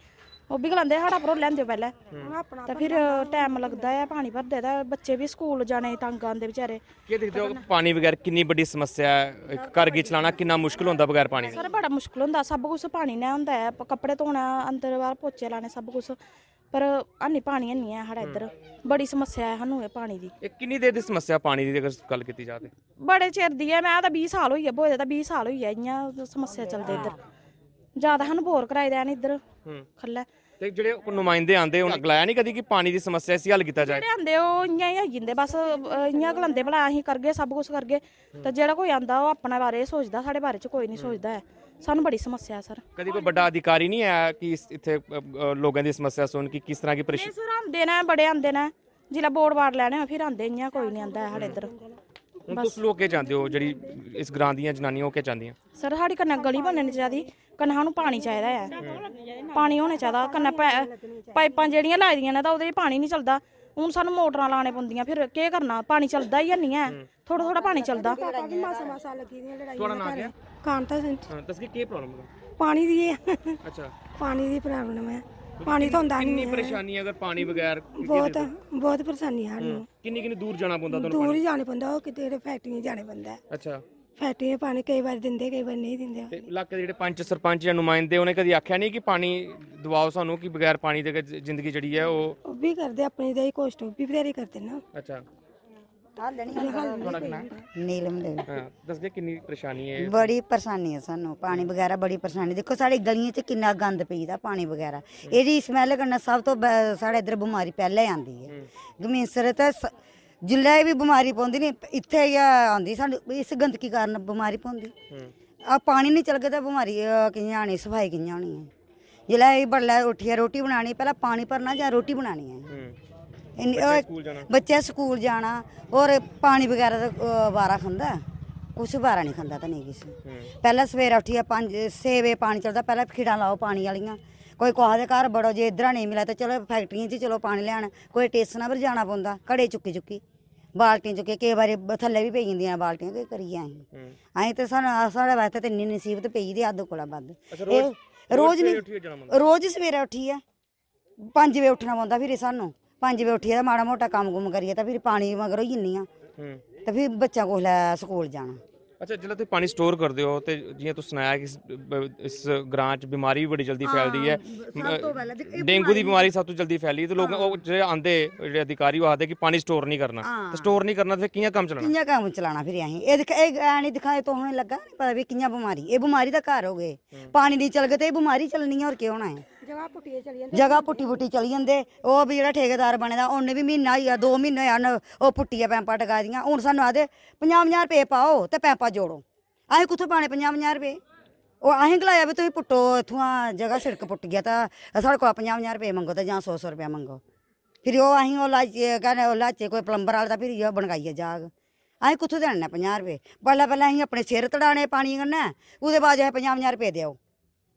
ਉਹ ਵੀ ਕਹਿੰਦੇ ਸਾਡਾ ਪਰੋ ਲੈਂਦੇ ਪਹਿਲਾਂ ਆਪਣਾ ਤਾਂ ਫਿਰ ਟਾਈਮ ਲੱਗਦਾ ਹੈ ਪਾਣੀ ਭਰਦੇ ਦਾ ਬੱਚੇ ਵੀ ਸਕੂਲ ਜਾਣੇ ਤੰਗ ਆਂਦੇ ਵਿਚਾਰੇ ਕੀ ਦੇਖਦੇ ਹੋ ਪਾਣੀ ਬਗੈਰ ਕਿੰਨੀ ਵੱਡੀ ਸਮੱਸਿਆ ਹੈ ਇੱਕ ਘਰ ਗੀ ਚਲਾਉਣਾ ਕਿੰਨਾ ਮੁਸ਼ਕਲ ਹੁੰਦਾ ਬਗੈਰ ਪਾਣੀ ਦੇ ਸਰ ਬੜਾ ਮੁਸ਼ਕਲ ਹੁੰਦਾ ਸਭ ਕੁਝ ਪਾਣੀ ਨਾਲ ਹੁੰਦਾ ਹੈ ਕੱਪੜੇ ਧੋਣਾ ਅੰਦਰ ਬਾਹਰ ਪੋਚੇ ਲਾਣੇ ਸਭ ਕੁਝ ਪਰ ਹਾਨੀ ਪਾਣੀ ਨਹੀਂ ਹੈ ਸਾਡਾ ਇੱਧਰ ਬੜੀ ਸਮੱਸਿਆ ਹੈ ਸਾਨੂੰ ਇਹ ਪਾਣੀ ਦੀ ਇਹ ਕਿੰਨੀ ਦੇਰ ਦੀ ਸਮੱਸਿਆ ਪਾਣੀ ਦੀ ਜੇਕਰ ਗੱਲ ਕੀਤੀ ਜਾਵੇ ਬੜੇ ਚਿਰ ਦੀ ਹੈ ਮੈਂ ਤਾਂ 20 ਸਾਲ ਹੋਈ ਹੈ ਬੋਏ ਦਾ 20 ਸਾਲ ਹੋਈ ਹੈ ਇੰਨੀਆਂ ਸਮੱਸਿਆ ਚੱਲਦੇ ਇੱਧਰ ਜ਼ਿਆਦਾ ਸਾਨੂੰ ਬੋਰ ਕਰਾਈ ਦੇ ਨੇ ਇੱਧਰ ਹੂੰ ਖੱਲਾ ਤੇ ਜਿਹੜੇ ਨੁਮਾਇੰਦੇ ਆਂਦੇ ਉਹਨਾਂ ਗਲਾਇਆ ਨਹੀਂ ਕਦੀ ਕਿ ਪਾਣੀ ਦੀ ਸਮੱਸਿਆ ਸੀ ਹੱਲ ਕੀਤਾ ਜਾਏ ਜਿਹੜੇ ਆਂਦੇ ਉਹ ਇੰਨਾ ਹੀ ਜਿੰਦੇ ਜਾਂਦੇ ਬਸ ਇੰਨਾ ਘਲਾਂਦੇ ਭਲਾ ਅਸੀਂ ਕਰਗੇ ਸਭ ਕੁਝ ਕਰਗੇ ਤੇ ਜਿਹੜਾ ਕੋਈ ਆਂਦਾ ਉਹ ਆਪਣੇ ਬਾਰੇ ਸੋਚਦਾ ਸਾਡੇ ਬਾਰੇ ਚ ਕੋਈ ਨਹੀਂ ਸੋਚਦਾ ਹੈ ਸਾਨੂੰ ਬੜੀ ਸਮੱਸਿਆ ਹੈ ਸਰ ਕਦੀ ਕੋਈ ਵੱਡਾ ਅਧਿਕਾਰੀ ਨਹੀਂ ਆਇਆ ਕਿ ਇਸ- ਇੱਥੇ ਲੋਕਾਂ ਦੀ ਸਮੱਸਿਆ ਸੁਣ ਕੇ ਕਿਸ ਤਰ੍ਹਾਂ ਕੀ ਪਰੇਸ਼ਾਨੀ ਇਹ ਸਰ ਆਉਂਦੇ ਨੇ ਬੜੇ ਆਉਂਦੇ ਨੇ ਜਿਲਾ ਬੋਰਡ ਵਾਰ ਲੈਣੇ ਹੋਏ, ਫਿਰ ਆਉਂਦੇ ਆ ਕੋਈ ਨਹੀਂ ਆਂਦਾ ਸਾਡੇ ਇੱਧਰ ਬਸ ਤੁਸੀਂ ਲੋਕ ਕੇ ਹੋ ਜਿਹੜੀ ਇਸ ਗ੍ਰਾਂ ਦੀਆਂ ਜਨਾਨੀਆਂ ਉਹ ਕੇ ਜਾਂਦੀਆਂ ਸਰ ਸਾਡੀ ਕੰਨਾ ਗਲੀ ਬਣਨੀ ਚਾਹੀਦੀ ਕੰਨਾਂ ਨੂੰ ਪਾਣੀ ਚਾਹੀਦਾ ਹੈ ਪਾਣੀ ਹੋਣਾ ਚਾਹੀਦਾ ਕੰਨ ਪਾਈਪਾਂ ਜਿਹੜੀਆਂ ਲਾਈਆਂ ਨੇ ਤਾਂ ਉਹਦੇ ਪਾਣੀ ਨਹੀਂ ਚੱਲਦਾ ਹੁਣ ਸਾਨੂੰ ਮੋਟਰਾਂ ਲਾਣੇ ਪੈਂਦੀਆਂ ਫਿਰ ਕੀ ਕਰਨਾ ਪਾਣੀ ਚੱਲਦਾ ਹੀ ਨਹੀਂ ਹੈ ਥੋੜਾ ਥੋੜਾ ਪਾਣੀ ਚੱਲਦਾ ਮਾਸਾ ਮਾਸਾ ਲੱਗੀ ਦੀਆਂ ਤੁਹਾਡਾ ਨਾਂ ਕੀ ਹੈ ਹਾਂ ਕੀ ਪ੍ਰੋਬਲਮ ਹੈ ਪਾਣੀ ਦੀ ਹੈ। ਅੱਛਾ ਪਾਣੀ ਦੀ ਪ੍ਰੋਬਲਮ ਹੈ ਪਾਣੀ ਤਾਂ ਹੁੰਦਾ ਕਿੰਨੀ ਨਹੀਂ ਕਿੰਨੀ ਪਰੇਸ਼ਾਨੀ ਹੈ ਅਗਰ ਪਾਣੀ ਬਗੈਰ ਬਹੁਤ ਬਹੁਤ ਪਰੇਸ਼ਾਨੀ ਹੈ ਸਾਨੂੰ ਕਿੰਨੀ ਕਿੰਨੀ ਦੂਰ ਜਾਣਾ ਪੈਂਦਾ ਤੁਹਾਨੂੰ ਦੂਰ ਹੀ ਜਾਣੇ ਪੈਂਦਾ ਉਹ ਕਿਤੇ ਫੈਕਟਰੀ ਜਾਣੇ ਪੈਂਦਾ ਅੱਛਾ ਫਟੇ ਪਾਣੀ ਕਈ ਵਾਰ ਦਿੰਦੇ ਕਈ ਵਾਰ ਨਹੀਂ ਦਿੰਦੇ ਤੇ ਇਲਾਕੇ ਦੇ ਜਿਹੜੇ ਪੰਚ ਸਰਪੰਚ ਜਾਂ ਨੁਮਾਇੰਦੇ ਉਹਨੇ ਕਦੀ ਆਖਿਆ ਨਹੀਂ ਕਿ ਪਾਣੀ ਦਵਾਓ ਸਾਨੂੰ ਕਿ ਬਿਨਾਂ ਪਾਣੀ ਦੇ ਜ਼ਿੰਦਗੀ ਜਿਹੜੀ ਹੈ ਉਹ ਉਹ ਵੀ ਕਰਦੇ ਆਪਣੀ ਦਾ ਹੀ ਕੋਸ਼ਟ ਉਹ ਵੀ ਬਥੇਰੀ ਕਰਦੇ ਨਾ ਅੱਛਾ ਤੁਹਾਡਾ ਕੀ ਨਾਮ ਨੀਲਮ ਦੇ ਹਾਂ ਦੱਸ ਦੇ ਕਿੰਨੀ ਪਰੇਸ਼ਾਨੀ ਹੈ ਬੜੀ ਪਰੇਸ਼ਾਨੀ ਹੈ ਸਾਨੂੰ ਪਾਣੀ ਵਗੈਰਾ ਬੜੀ ਪਰੇਸ਼ਾਨੀ ਦੇਖੋ ਸਾਡੀ ਗਲੀਆਂ 'ਚ ਕਿੰਨਾ ਗੰਦ ਪਈਦਾ ਪਾਣੀ ਵਗੈਰਾ ਇਹਦੀ ਸਮੈਲ ਕਰਨਾ ਸਭ ਤੋਂ ਸਾਡੇ ਇਧਰ ਬਿਮਾਰੀ ਪਹਿਲਾਂ ਆਂਦੀ ਹੈ ਗਮੀਸਰ ਤਾਂ ਜਿੱਲੇ ਵੀ ਬਿਮਾਰੀ ਪਉਂਦੀ ਨਹੀਂ ਇੱਥੇ ਹੀ ਆਉਂਦੀ ਸਾਨੂੰ ਇਸ ਗੰਦਗੀ ਕਾਰਨ ਬਿਮਾਰੀ ਪਉਂਦੀ ਆ ਪਾਣੀ ਨਹੀਂ ਚੱਲ ਗਿਆ ਤਾਂ ਬਿਮਾਰੀ ਕਿੰਨੀ ਆਣੀ ਸਫਾਈ ਕਿੰਨੀ ਆਣੀ ਹੈ ਜਿੱਲੇ ਇਹ ਬੜਲਾ ਉੱਠਿਆ ਰੋਟੀ ਬਣਾਣੀ ਪਹਿਲਾਂ ਪਾਣੀ ਭਰਨਾ ਜਾਂ ਰੋਟੀ ਬਣਾਣੀ ਹੈ ਇੰਨੀ- ਸਕੂਲ ਜਾਣਾ। ਬੱਚੇ ਸਕੂਲ ਜਾਣਾ ਔਰ ਪਾਣੀ ਵਗੈਰਾ ਦਾ ਅਹ, ਵਾਰਾ ਕੁਛ ਵਾਰਾ ਨਹੀਂ ਖੰਦਾ ਤਾਂ ਨਹੀਂ ਕਿਸੇ ਪਹਿਲਾਂ ਸਵੇਰ ਉੱਠਿਆ 5 6 ਵੇ ਪਾਣੀ ਚੜਦਾ ਪਹਿਲਾਂ ਖਿੜਾ ਲਾਓ ਪਾਣੀ ਵਾਲੀਆਂ ਕੋਈ ਕੋਹਾ ਦੇ ਘਰ ਬੜੋ ਜੇ ਇਧਰਾਂ ਨਹੀਂ ਮਿਲਿਆ ਤਾਂ ਚਲੋ ਫੈਕਟਰੀਆਂ 'ਚ ਚਲੋ ਪਾਣੀ ਲੈਣ ਕੋਈ ਟੇਸਨਾ ਪਰ ਜਾਣਾ ਪੁੰਦਾ ਘੜੇ ਚੁੱਕੀ ਚੁੱਕੀ ਬਾਲਟੀਆਂ ਚੁੱਕੇ ਕਈ ਵਾਰੀ ਥੱਲੇ ਵੀ ਪਈ ਜਾਂਦੀਆਂ ਬਾਲਟੀਆਂ ਕਰੀ ਆਂ ਅਸੀਂ ਅਸੀਂ ਤੇ ਸਾਨੂੰ ਸਾਡੇ ਵਾਸਤੇ ਤੇ ਇੰਨੀ ਨਸੀਬਤ ਪਈ ਦੀ ਅੱਧ ਕੋਲਾ ਵੱਧ ਅੱਛਾ, ਰੋਜ਼- ਇਹ ਰੋਜ਼ ਨਹੀਂ ਰੋਜ਼ ਸਵੇਰੇ ਉੱਠੀ ਆ 5 ਵਜੇ ਉੱਠਣਾ ਪਉਂਦਾ ਫਿਰ ਸਾਨੂੰ 5 ਵਜੇ ਉੱਠੀ ਦਾ ਮਾੜਾ ਮੋਟਾ ਕੰਮ ਕੁਮ ਕਰੀਏ ਤਾਂ ਫਿਰ ਪਾਣੀ ਮਗਰੋਂ ਹੀ ਜਿੰਨੀ ਆ ਹੂੰ ਤੇ ਫਿਰ ਬੱਚਾ ਕੋਲ ਲੈ ਸਕੂਲ ਜਾਣਾ ਅੱਛਾ ਜਿਹੜਾ ਤੁਸੀਂ ਪਾਣੀ ਸਟੋਰ ਕਰਦੇ ਹੋ ਤੇ ਜਿਵੇਂ ਤੁਸੀਂ ਸੁਣਾਇਆ ਕਿ ਇਸ- ਬ- ਗ੍ਰਾਂ ਚ ਬਿਮਾਰੀ ਬੜੀ ਜਲਦੀ ਫੈਲਦੀ ਹੈ ਡੇਂਗੂ ਦੀ ਬਿਮਾਰੀ ਸਭ ਤੋਂ ਜਲਦੀ ਫੈਲੀ ਤੇ ਲੋਕ ਉਹ ਜਿਹੜੇ ਆਂਦੇ ਜਿਹੜੇ ਅਧਿਕਾਰੀ ਉਹ ਆਖਦੇ ਕਿ ਪਾਣੀ ਸਟੋਰ ਨਹੀਂ ਕਰਨਾ ਤੇ ਸਟੋਰ ਨਹੀਂ ਕਰਨਾ ਤੇ ਫਿਰ ਕਿਵੇਂ ਕੰਮ ਚਲਾਣਾ ਕਿੰਨਾ ਕੰਮ ਚਲਾਣਾ ਫਿਰ ਅਸੀਂ ਇਹ ਦਿਖਾ ਇਹ ਐ ਨਹੀਂ ਦਿਖਾਏ ਤੋਂ ਹੁਣ ਲੱਗਾ ਨਹੀਂ ਪਤਾ ਵੀ ਕਿੰਨਾ ਬਿਮਾਰੀ ਇਹ ਬਿਮਾਰੀ ਦਾ ਘਰ ਹੋ ਗਏ ਪਾਣੀ ਨਹੀਂ ਚਲ ਗਏ ਤੇ ਇਹ ਬਿਮਾਰੀ ਚਲਣੀ ਹੈ ਹੋਰ ਕੀ ਹੋਣਾ ਹੈ ਜਗਾ ਪੁੱਟੀ ਚਲੀ ਪੁੱਟੀ ਪੁੱਟੀ ਚਲੀ ਜਾਂਦੇ ਉਹ ਵੀ ਜਿਹੜਾ ਠੇਕੇਦਾਰ ਬਣਦਾ ਉਹਨੇ ਵੀ ਮਹੀਨਾ ਹੀ ਆ 2 ਮਹੀਨੇ ਆ ਉਹ ਪੁੱਟੀਆਂ ਪੈਂਪਾ ਟਕਾ ਦੀਆਂ ਹੁਣ ਸਾਨੂੰ ਆਦੇ 50000 ਰੁਪਏ ਪਾਓ ਤੇ ਪੈਂਪਾ ਜੋੜੋ ਅਸੀਂ ਕਿੱਥੋਂ ਪਾਣੇ 50000 ਰੁਪਏ ਉਹ ਅਸੀਂ ਗਲਾਇਆ ਵੀ ਤੁਸੀਂ ਪੁੱਟੋ ਇਥੋਂ ਜਗਾ ਸੜਕ ਪੁੱਟ ਗਿਆ ਤਾਂ ਸਾਡੇ ਕੋਲ 50000 ਰੁਪਏ ਮੰਗੋ ਤੇ ਜਾਂ 100-100 ਰੁਪਏ ਮੰਗੋ ਫਿਰ ਉਹ ਆਹੀਂ ਉਹ ਲਾਚੇ ਕਹਿੰਦੇ ਉਹ ਲਾਚੇ ਕੋਈ ਪਲੰਬਰ ਵਾਲਾ ਤਾਂ ਫਿਰ ਇਹ ਬਣਗਾਈਏ ਜਾਗ ਅਸੀਂ ਕਿੱਥੋਂ ਦੇਣਾ 50 ਰੁਪਏ ਪਹਿਲਾਂ ਪਹਿਲਾਂ ਅਸੀਂ ਆਪਣੇ ਸਿਰ ਤੜਾਣੇ ਪਾਣੀ ਕਰਨਾ ਉਹਦੇ ਬਾਅਦ ਇਹ 50000 ਰੁਪਏ ਦਿਓ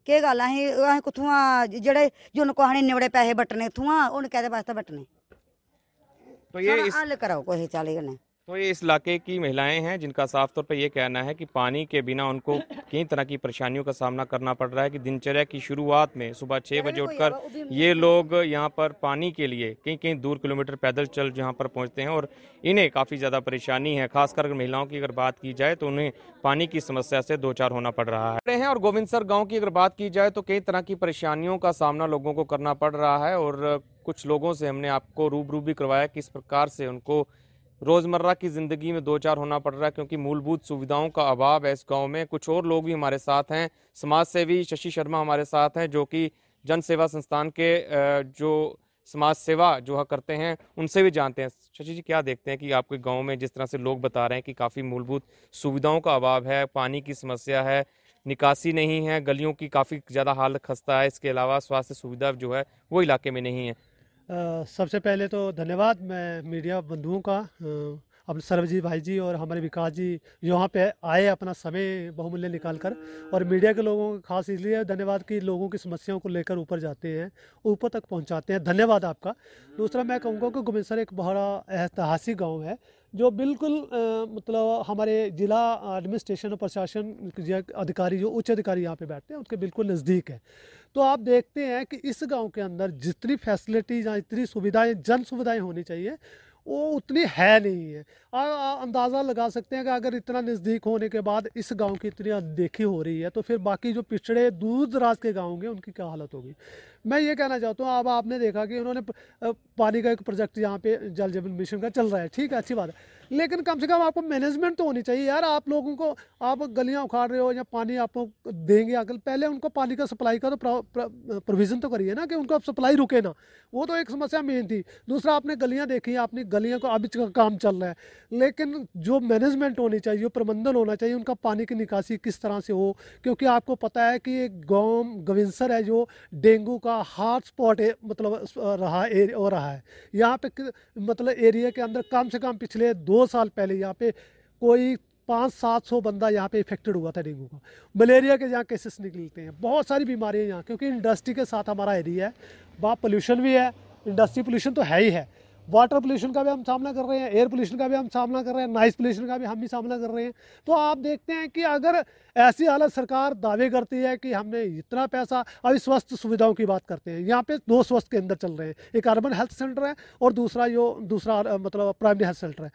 ਕੀ ਗੱਲ ਆ, ਅਸੀਂ ਅਸੀਂ ਜਿਹੜੇ ਆ ਜਿਹੜੇ ਜਿਹਨੂੰ ਕਹਾਣੀ ਨਿਵੜੇ ਪੈਸੇ ਵਟਨੇ ਥੂਆ ਉਹਨਾਂ ਉਹਨ ਕਹਦੇ ਵਾਸਤੇ ਵਟਨੇ ਤੋ ਇਹ ਹੱਲ ਕਰਾਓ ਕੋਈ ਚਾਲੇ ਨੇ तो ये इस इलाके की महिलाएं हैं जिनका साफ तौर पर यह कहना है कि पानी के बिना उनको कई तरह की परेशानियों का सामना करना पड़ रहा है कि दिनचर्या की शुरुआत में सुबह छः बजे उठकर ये लोग यहाँ पर पानी के लिए कई कई दूर किलोमीटर पैदल चल यहाँ पर पहुँचते हैं और इन्हें काफ़ी ज़्यादा परेशानी है खासकर अगर महिलाओं की अगर बात की जाए तो उन्हें पानी की समस्या से दो चार होना पड़ रहा है और गोविंद सर गाँव की अगर बात की जाए तो कई तरह की परेशानियों का सामना लोगों को करना पड़ रहा है और कुछ लोगों से हमने आपको रूबरू भी करवाया किस प्रकार से उनको रोज़मर्रा की ज़िंदगी में दो चार होना पड़ रहा है क्योंकि मूलभूत सुविधाओं का अभाव है इस गाँव में कुछ और लोग भी हमारे साथ हैं समाज सेवी शशि शर्मा हमारे साथ हैं जो कि जन सेवा संस्थान के जो समाज सेवा जो है करते हैं उनसे भी जानते हैं शशि जी क्या देखते हैं कि आपके गांव में जिस तरह से लोग बता रहे हैं कि काफ़ी मूलभूत सुविधाओं का अभाव है पानी की समस्या है निकासी नहीं है गलियों की काफ़ी ज़्यादा हालत खस्ता है इसके अलावा स्वास्थ्य सुविधा जो है वो इलाके में नहीं है सबसे पहले तो धन्यवाद मैं मीडिया बंधुओं का अपने सर्वजीत भाई जी और हमारे विकास जी यहाँ पे आए अपना समय बहुमूल्य निकाल कर और मीडिया के लोगों का खास इसलिए धन्यवाद कि लोगों की समस्याओं को लेकर ऊपर जाते हैं ऊपर तक पहुँचाते हैं धन्यवाद आपका दूसरा मैं कहूँगा कि गोविंद एक बड़ा ऐतिहासिक गाँव है जो बिल्कुल आ, मतलब हमारे ज़िला एडमिनिस्ट्रेशन और प्रशासन अधिकारी जो उच्च अधिकारी यहाँ पे बैठते हैं उनके बिल्कुल नज़दीक है तो आप देखते हैं कि इस गांव के अंदर जितनी फैसिलिटी या इतनी सुविधाएं जन सुविधाएं होनी चाहिए वो उतनी है नहीं है आ, अंदाज़ा लगा सकते हैं कि अगर इतना नज़दीक होने के बाद इस गांव की इतनी अनदेखी हो रही है तो फिर बाकी जो पिछड़े दूर दराज के गाँव होंगे उनकी क्या हालत होगी मैं ये कहना चाहता हूँ अब आपने देखा कि उन्होंने पानी का एक प्रोजेक्ट यहाँ पे जल जीवन मिशन का चल रहा है ठीक है अच्छी बात है लेकिन कम से कम आपको मैनेजमेंट तो होनी चाहिए यार आप लोगों को आप गलियाँ उखाड़ रहे हो या पानी आपको देंगे अगर पहले उनको पानी का सप्लाई का तो प्रोविज़न तो करिए ना कि उनको सप्लाई रुके ना वो तो एक समस्या मेन थी दूसरा आपने गलियाँ देखी अपनी गलियाँ को अभी काम चल रहा है लेकिन जो मैनेजमेंट होनी चाहिए जो प्रबंधन होना चाहिए उनका पानी की निकासी किस तरह से हो क्योंकि आपको पता है कि एक गाँव गविंसर है जो डेंगू का हॉट स्पॉट मतलब रहा हो रहा है यहाँ पे मतलब एरिया के अंदर कम से कम पिछले दो साल पहले यहाँ पे कोई पाँच सात सौ बंदा यहाँ पे इफेक्टेड हुआ था डेंगू का मलेरिया के यहाँ केसेस निकलते हैं बहुत सारी बीमारियाँ यहाँ क्योंकि इंडस्ट्री के साथ हमारा एरिया है वहाँ पोल्यूशन भी है इंडस्ट्री पोल्यूशन तो है ही है वाटर पोल्यूशन का भी हम सामना कर रहे हैं एयर पोल्यूशन का भी हम सामना कर रहे हैं नॉइस पोल्यूशन का भी हम ही सामना कर रहे हैं तो आप देखते हैं कि अगर ऐसी हालत सरकार दावे करती है कि हमने इतना पैसा अभी स्वस्थ सुविधाओं की बात करते हैं यहाँ पे दो स्वस्थ केंद्र चल रहे हैं एक अर्बन हेल्थ सेंटर है और दूसरा जो दूसरा मतलब प्राइमरी हेल्थ सेंटर है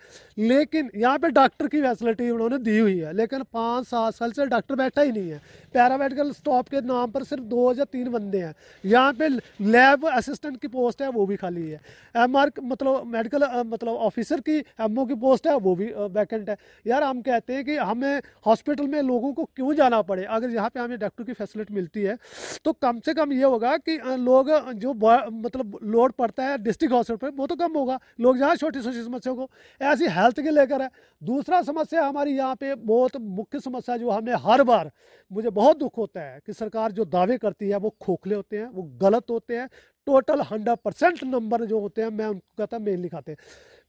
लेकिन यहाँ पर डॉक्टर की फैसिलिटी उन्होंने दी हुई है लेकिन पाँच सात साल से डॉक्टर बैठा ही नहीं है पैरामेडिकल स्टॉप के नाम पर सिर्फ दो या तीन बंदे हैं यहाँ पर लैब असिस्टेंट की पोस्ट है वो भी खाली है एम मतलब मेडिकल मतलब ऑफिसर की एमओ की पोस्ट है वो भी वैकेंट है यार हम कहते हैं कि हमें हॉस्पिटल में लोगों को क्यों जाना पड़े अगर यहाँ पे हमें डॉक्टर की फैसिलिटी मिलती है तो कम से कम ये होगा कि लोग जो मतलब लोड पड़ता है डिस्ट्रिक्ट हॉस्पिटल पर वो तो कम होगा लोग यहाँ छोटी छोटी समस्याओं को ऐसी हेल्थ के लेकर है दूसरा समस्या हमारी यहाँ पे बहुत मुख्य समस्या जो हमने हर बार मुझे बहुत दुख होता है कि सरकार जो दावे करती है वो खोखले होते हैं वो गलत होते हैं टोटल हंड्रेड परसेंट नंबर जो होते हैं मैं उनको कहता हूँ मेल लिखाते हैं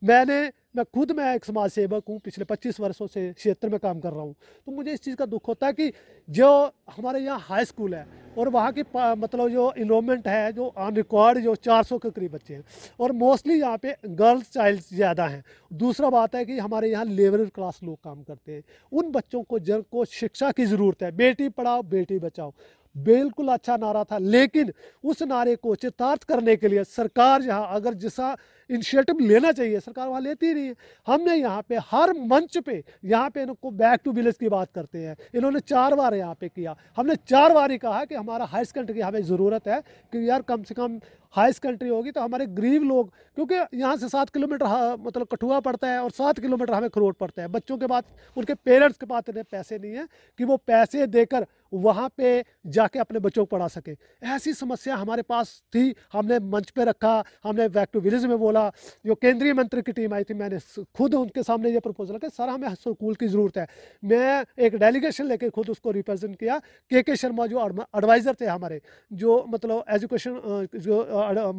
मैंने मैं खुद मैं एक समाज सेवक हूँ पिछले पच्चीस वर्षों से क्षेत्र में काम कर रहा हूँ तो मुझे इस चीज़ का दुख होता है कि जो हमारे यहाँ हाई स्कूल है और वहाँ की मतलब जो इनोमेंट है जो अन रिकॉर्ड जो सौ के करीब बच्चे हैं और मोस्टली यहाँ पे गर्ल्स चाइल्ड ज़्यादा हैं दूसरा बात है कि हमारे यहाँ लेबर क्लास लोग काम करते हैं उन बच्चों को जन को शिक्षा की ज़रूरत है बेटी पढ़ाओ बेटी बचाओ बिल्कुल अच्छा नारा था लेकिन उस नारे को चितार्थ करने के लिए सरकार यहाँ अगर जिसा इनिशिएटिव लेना चाहिए सरकार वहाँ लेती नहीं है हमने यहाँ पे हर मंच पे यहाँ पे इनको बैक टू विलेज की बात करते हैं इन्होंने चार बार यहाँ पे किया हमने चार बार ही कहा कि हमारा हायर सेकेंडरी की हमें ज़रूरत है कि यार कम से कम हाई सेकेंडरी होगी तो हमारे गरीब लोग क्योंकि यहाँ से सात किलोमीटर मतलब कठुआ पड़ता है और सात किलोमीटर हमें खरोट पड़ता है बच्चों के बाद उनके पेरेंट्स के पास इतने पैसे नहीं हैं कि वो पैसे देकर वहाँ पे जाके अपने बच्चों को पढ़ा सके ऐसी समस्या हमारे पास थी हमने मंच पे रखा हमने बैक टू विलेज में बोला जो केंद्रीय मंत्री की टीम आई थी मैंने खुद उनके सामने ये प्रपोजल किया सर हमें स्कूल की ज़रूरत है मैं एक डेलीगेशन लेके खुद उसको रिप्रेजेंट किया के के शर्मा जो एडवाइज़र थे हमारे जो मतलब एजुकेशन जो एडवाइज़र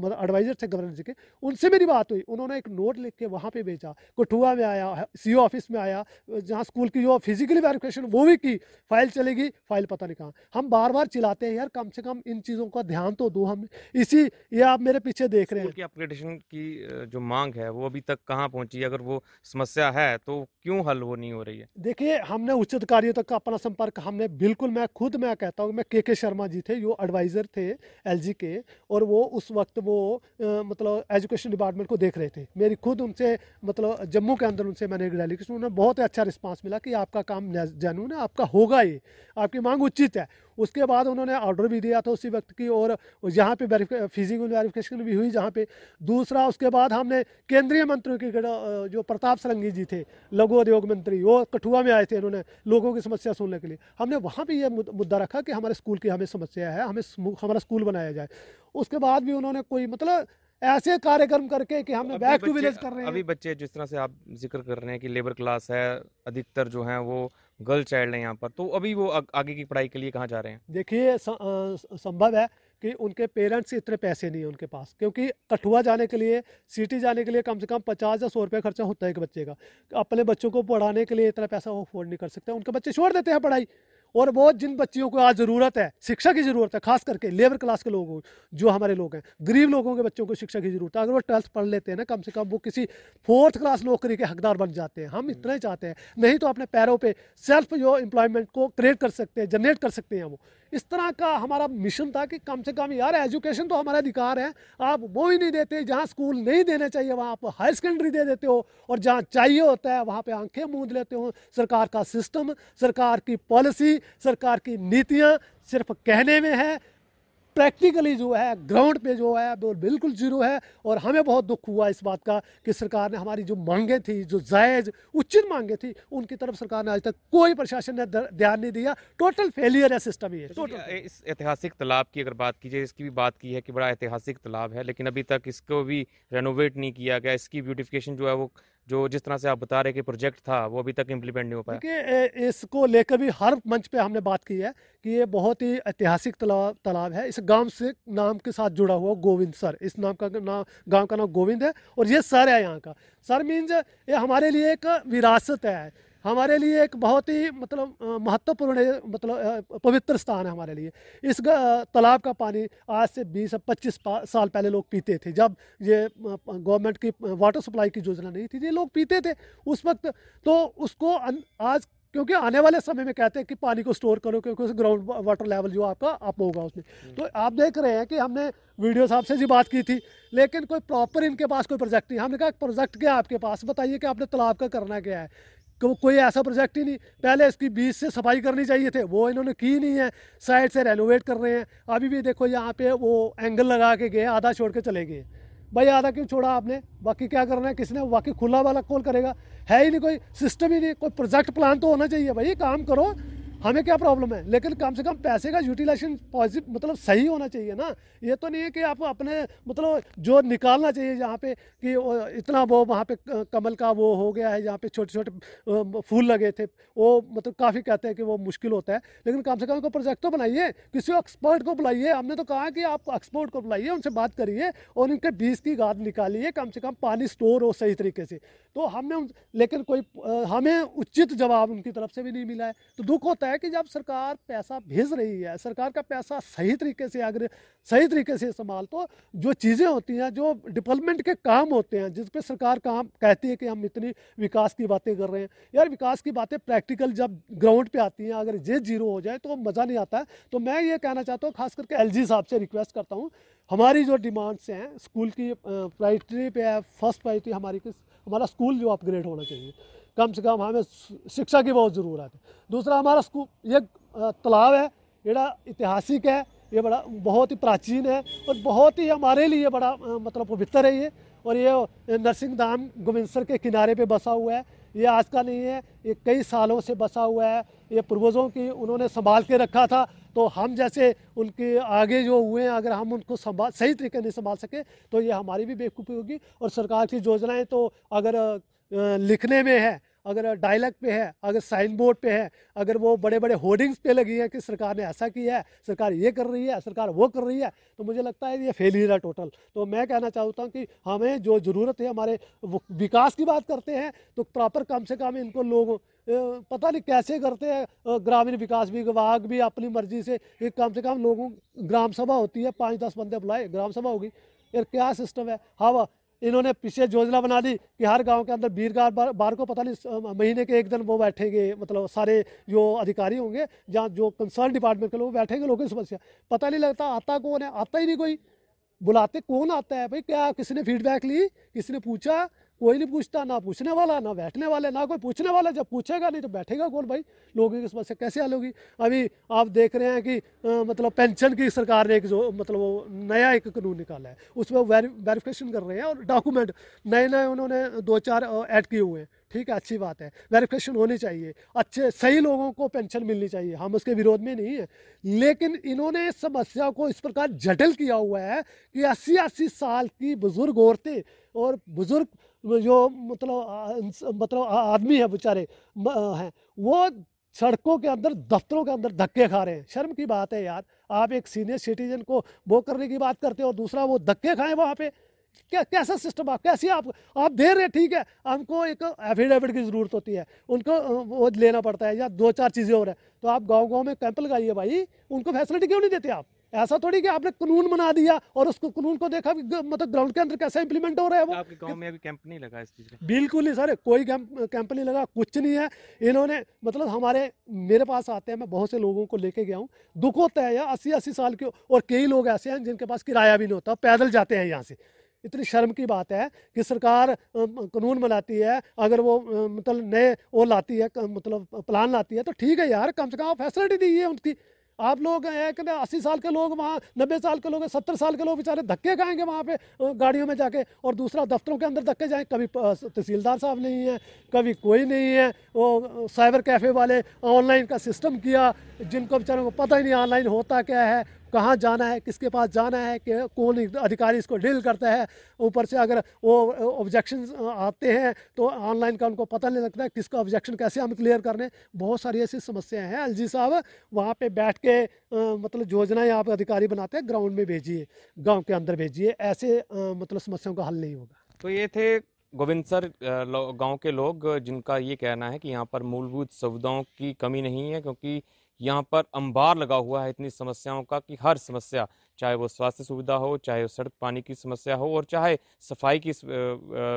मतलब थे गवर्नर जी के उनसे मेरी बात हुई उन्होंने एक नोट लिख के वहाँ पर भेजा कठुआ में आया सी ऑफिस में आया जहाँ स्कूल की जो फिजिकली वेरिफिकेशन वो भी की फाइल चलेगी फाइल पता पता नहीं कहाँ हम बार बार चिल्लाते हैं यार कम से कम इन चीज़ों का ध्यान तो दो हम इसी ये आप मेरे पीछे देख रहे हैं कि अपग्रेडेशन की जो मांग है वो अभी तक कहाँ पहुँची अगर वो समस्या है तो क्यों हल वो नहीं हो रही है देखिए हमने उच्च अधिकारियों तक का अपना संपर्क हमने बिल्कुल मैं खुद मैं कहता हूँ मैं के के शर्मा जी थे जो एडवाइज़र थे एल के और वो उस वक्त वो मतलब एजुकेशन डिपार्टमेंट को देख रहे थे मेरी खुद उनसे मतलब जम्मू के अंदर उनसे मैंने एक डेलीगेशन उन्हें बहुत अच्छा रिस्पॉन्स मिला कि आपका काम जैनून है आपका होगा ये आपकी मांग उचित है उसके बाद उन्होंने ऑर्डर भी दिया था उसी वक्त की और यहाँ पे फिजिकल वेरिफिकेशन भी हुई जहाँ पे दूसरा उसके बाद हमने केंद्रीय मंत्रियों के जो प्रताप सरंगी जी थे लघु उद्योग मंत्री वो कठुआ में आए थे इन्होंने लोगों की समस्या सुनने के लिए हमने वहाँ पर यह मुद्दा रखा कि हमारे स्कूल की हमें समस्या है हमें हमारा स्कूल बनाया जाए उसके बाद भी उन्होंने कोई मतलब ऐसे कार्यक्रम करके कि हम बैक टू विलेज कर रहे हैं अभी बच्चे जिस तरह से आप जिक्र कर रहे हैं कि लेबर क्लास है अधिकतर जो है वो गर्ल चाइल्ड है यहाँ पर तो अभी वो आगे की पढ़ाई के लिए कहाँ जा रहे हैं देखिए संभव है कि उनके पेरेंट्स इतने पैसे नहीं है उनके पास क्योंकि कठुआ जाने के लिए सिटी जाने के लिए कम से कम पचास या सौ रुपये खर्चा होता है एक बच्चे का अपने बच्चों को पढ़ाने के लिए इतना पैसा वो अफोर्ड नहीं कर सकते उनके बच्चे छोड़ देते हैं पढ़ाई और वो जिन बच्चियों को आज ज़रूरत है शिक्षा की ज़रूरत है खास करके लेबर क्लास के लोगों जो हमारे लोग हैं गरीब लोगों के बच्चों को शिक्षा की ज़रूरत है अगर वो ट्वेल्थ पढ़ लेते हैं ना कम से कम वो किसी फोर्थ क्लास नौकरी के हकदार बन जाते हैं हम इतना ही चाहते हैं नहीं तो अपने पैरों पर सेल्फ जो एम्प्लॉयमेंट को क्रिएट कर सकते हैं जनरेट कर सकते हैं वो इस तरह का हमारा मिशन था कि कम से कम यार एजुकेशन तो हमारा अधिकार है आप वो ही नहीं देते जहाँ स्कूल नहीं देने चाहिए वहाँ आप हायर सेकेंडरी दे देते हो और जहाँ चाहिए होता है वहाँ पर आंखें मूंद लेते हो सरकार का सिस्टम सरकार की पॉलिसी सरकार की नीतियाँ सिर्फ कहने में है प्रैक्टिकली जो है ग्राउंड पे जो है वो बिल्कुल जीरो है और हमें बहुत दुख हुआ इस बात का कि सरकार ने हमारी जो मांगें थी जो जायज़ उचित मांगें थी उनकी तरफ सरकार ने आज तक कोई प्रशासन ने ध्यान नहीं दिया टोटल फेलियर है सिस्टम ये टोटल तो इस ऐतिहासिक तालाब की अगर बात कीजिए इसकी भी बात की है कि बड़ा ऐतिहासिक तालाब है लेकिन अभी तक इसको भी रेनोवेट नहीं किया गया इसकी ब्यूटिफिकेशन जो है वो जो जिस तरह से आप बता रहे कि प्रोजेक्ट था वो अभी तक इम्प्लीमेंट नहीं हो पाया क्योंकि इसको लेकर भी हर मंच पे हमने बात की है कि ये बहुत ही ऐतिहासिक तालाब तालाब है इस गांव से नाम के साथ जुड़ा हुआ गोविंद सर इस नाम का नाम गाँव का नाम गोविंद है और ये सर है यहाँ का सर मीन्स ये हमारे लिए एक विरासत है हमारे लिए एक बहुत ही मतलब महत्वपूर्ण मतलब पवित्र स्थान है हमारे लिए इस तालाब का पानी आज से 20 पच्चीस साल पहले लोग पीते थे जब ये गवर्नमेंट की वाटर सप्लाई की योजना नहीं थी ये लोग पीते थे उस वक्त तो उसको आज क्योंकि आने वाले समय में कहते हैं कि पानी को स्टोर करो क्योंकि उस ग्राउंड वाटर लेवल जो आपका अप होगा उसमें हम्म। तो आप देख रहे हैं कि हमने वीडियो साहब से जी बात की थी लेकिन कोई प्रॉपर इनके पास कोई प्रोजेक्ट नहीं हमने कहा प्रोजेक्ट क्या आपके पास बताइए कि आपने तालाब का करना क्या है कि वो कोई ऐसा प्रोजेक्ट ही नहीं पहले इसकी बीच से सफाई करनी चाहिए थे वो इन्होंने की नहीं है साइड से रेनोवेट कर रहे हैं अभी भी देखो यहाँ पे वो एंगल लगा के गए आधा छोड़ के चले गए भाई आधा क्यों छोड़ा आपने बाकी क्या करना है किसने बाकी खुला वाला कॉल करेगा है ही नहीं कोई सिस्टम ही नहीं कोई प्रोजेक्ट प्लान तो होना चाहिए भाई काम करो हमें क्या प्रॉब्लम है लेकिन कम से कम पैसे का यूटिलाइजेशन पॉजिटिव मतलब सही होना चाहिए ना ये तो नहीं है कि आप अपने मतलब जो निकालना चाहिए जहाँ पे कि इतना वो वहाँ पे कमल का वो हो गया है जहाँ पे छोटे छोटे फूल लगे थे वो मतलब काफ़ी कहते हैं कि वो मुश्किल होता है लेकिन कम से कम को प्रोजेक्ट तो बनाइए किसी एक्सपर्ट को बुलाइए हमने तो कहा कि आप एक्सपर्ट को बुलाइए उनसे बात करिए और इनके बीज की गाद निकालिए कम से कम पानी स्टोर हो सही तरीके से तो हमने लेकिन कोई हमें उचित जवाब उनकी तरफ से भी नहीं मिला है तो दुख होता है है कि जब सरकार पैसा भेज रही है सरकार का पैसा सही तरीके से अगर सही तरीके से इस्तेमाल तो जो चीज़ें होती हैं जो डेवलपमेंट के काम होते हैं जिस पर सरकार काम कहती है कि हम इतनी विकास की बातें कर रहे हैं यार विकास की बातें प्रैक्टिकल जब ग्राउंड पर आती हैं अगर ये जीरो हो जाए तो मज़ा नहीं आता है तो मैं ये कहना चाहता हूँ खास करके एल साहब से रिक्वेस्ट करता हूँ हमारी जो डिमांड्स हैं स्कूल की प्रायरिटी पे है फर्स्ट प्रायरिटी हमारी किस हमारा स्कूल जो अपग्रेड होना चाहिए कम से कम हमें शिक्षा की बहुत ज़रूरत है दूसरा हमारा स्कूल ये तालाब है ये ऐतिहासिक है ये बड़ा बहुत ही प्राचीन है और बहुत ही हमारे लिए बड़ा मतलब पवित्र है ये और ये नरसिंह धाम गोविंदसर के किनारे पे बसा हुआ है ये आज का नहीं है ये कई सालों से बसा हुआ है ये पूर्वजों की उन्होंने संभाल के रखा था तो हम जैसे उनके आगे जो हुए हैं अगर हम उनको संभाल सही तरीके नहीं संभाल सके तो ये हमारी भी बेवकूफ़ी होगी और सरकार की योजनाएँ तो अगर लिखने में है अगर डायलॉग पे है अगर साइन बोर्ड पे है अगर वो बड़े बड़े होर्डिंग्स पे लगी है कि सरकार ने ऐसा किया है सरकार ये कर रही है सरकार वो कर रही है तो मुझे लगता है ये फेलियर है टोटल तो मैं कहना चाहता हूँ कि हमें जो ज़रूरत है हमारे विकास की बात करते हैं तो प्रॉपर कम से कम इनको लोग पता नहीं कैसे करते हैं ग्रामीण विकास विभाग भी अपनी मर्जी से एक कम से कम लोगों ग्राम सभा होती है पाँच दस बंदे बुलाए ग्राम सभा होगी यार क्या सिस्टम है हवा इन्होंने पीछे योजना बना ली कि हर गांव के अंदर बीरगार बार, बार को पता नहीं महीने के एक दिन वो बैठेंगे मतलब सारे जो अधिकारी होंगे जहाँ जो कंसर्न डिपार्टमेंट के लोग बैठेंगे लोगों की समस्या पता नहीं लगता आता कौन है आता ही नहीं कोई बुलाते कौन आता है भाई क्या किसी ने फीडबैक ली किसी ने पूछा कोई नहीं पूछता ना पूछने वाला ना बैठने वाले ना कोई पूछने वाला जब पूछेगा नहीं तो बैठेगा कौन भाई लोगों की समस्या कैसे हल होगी अभी आप देख रहे हैं कि आ, मतलब पेंशन की सरकार ने एक जो मतलब वो नया एक कानून निकाला है उसमें वेरिफिकेशन कर रहे हैं और डॉक्यूमेंट नए नए उन्होंने दो चार ऐड किए हुए हैं ठीक है अच्छी बात है वेरिफिकेशन होनी चाहिए अच्छे सही लोगों को पेंशन मिलनी चाहिए हम उसके विरोध में नहीं है लेकिन इन्होंने इस समस्या को इस प्रकार जटिल किया हुआ है कि अस्सी अस्सी साल की बुजुर्ग औरतें और बुजुर्ग जो मतलब मतलब आदमी है बेचारे हैं वो सड़कों के अंदर दफ्तरों के अंदर धक्के खा रहे हैं शर्म की बात है यार आप एक सीनियर सिटीजन को वो करने की बात करते हो और दूसरा वो धक्के खाएं वहाँ पे क्या कैसा सिस्टम आप कैसी आप आप दे रहे ठीक है हमको एक एफिडेविट की ज़रूरत होती है उनको वो लेना पड़ता है या दो चार चीज़ें हो रहे हैं तो आप गाँव गाँव में कैंप लगाइए भाई उनको फैसिलिटी क्यों नहीं देते आप ऐसा थोड़ी कि आपने कानून बना दिया और उसको कानून को देखा मतलब ग्राउंड के अंदर कैसे इंप्लीमेंट हो रहा है वो आपके गांव में अभी कैंप नहीं लगा इस चीज़ बिल्कुल नहीं सर कोई कैंप नहीं लगा कुछ नहीं है इन्होंने मतलब हमारे मेरे पास आते हैं मैं बहुत से लोगों को लेके गया हूँ दुख होता है यार अस्सी अस्सी साल के और कई लोग ऐसे हैं जिनके पास किराया भी नहीं होता पैदल जाते हैं यहाँ से इतनी शर्म की बात है कि सरकार कानून बनाती है अगर वो मतलब नए वो लाती है मतलब प्लान लाती है तो ठीक है यार कम से कम फैसिलिटी दी है उनकी आप लोग एक अस्सी साल के लोग वहाँ नब्बे साल के लोग सत्तर साल के लोग बेचारे धक्के खाएंगे वहाँ पे गाड़ियों में जाके और दूसरा दफ्तरों के अंदर धक्के जाएँ कभी तहसीलदार साहब नहीं है कभी कोई नहीं है वो साइबर कैफ़े वाले ऑनलाइन का सिस्टम किया जिनको बेचारों को पता ही नहीं ऑनलाइन होता क्या है कहाँ जाना है किसके पास जाना है कि कौन अधिकारी इसको डील करता है ऊपर से अगर वो ऑब्जेक्शन आते हैं तो ऑनलाइन का उनको पता नहीं लगता है किसका ऑब्जेक्शन कैसे हम क्लियर कर रहे हैं बहुत सारी ऐसी समस्याएं हैं एल साहब वहाँ पर बैठ के मतलब योजनाएँ पर अधिकारी बनाते हैं ग्राउंड में भेजिए गाँव के अंदर भेजिए ऐसे मतलब समस्याओं का हल नहीं होगा तो ये थे गोविंद सर गांव के लोग जिनका ये कहना है कि यहाँ पर मूलभूत सुविधाओं की कमी नहीं है क्योंकि यहाँ पर अंबार लगा हुआ है इतनी समस्याओं का कि हर समस्या चाहे वो स्वास्थ्य सुविधा हो चाहे वो सड़क पानी की समस्या हो और चाहे सफाई की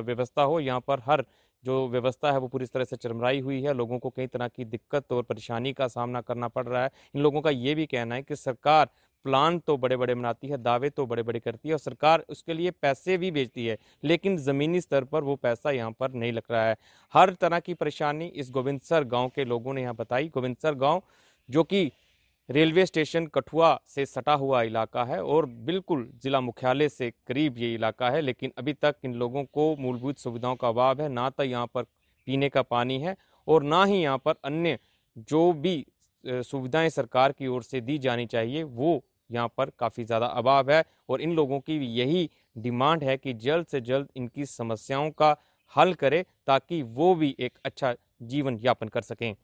व्यवस्था हो यहाँ पर हर जो व्यवस्था है वो पूरी तरह से चरमराई हुई है लोगों को कई तरह की दिक्कत और परेशानी का सामना करना पड़ रहा है इन लोगों का ये भी कहना है कि सरकार प्लान तो बड़े बड़े बनाती है दावे तो बड़े बड़े करती है और सरकार उसके लिए पैसे भी भेजती है लेकिन ज़मीनी स्तर पर वो पैसा यहाँ पर नहीं लग रहा है हर तरह की परेशानी इस गोविंदसर गांव के लोगों ने यहाँ बताई गोविंदसर गांव जो कि रेलवे स्टेशन कठुआ से सटा हुआ इलाका है और बिल्कुल जिला मुख्यालय से करीब ये इलाका है लेकिन अभी तक इन लोगों को मूलभूत सुविधाओं का अभाव है ना तो यहाँ पर पीने का पानी है और ना ही यहाँ पर अन्य जो भी सुविधाएं सरकार की ओर से दी जानी चाहिए वो यहाँ पर काफ़ी ज़्यादा अभाव है और इन लोगों की यही डिमांड है कि जल्द से जल्द इनकी समस्याओं का हल करें ताकि वो भी एक अच्छा जीवन यापन कर सकें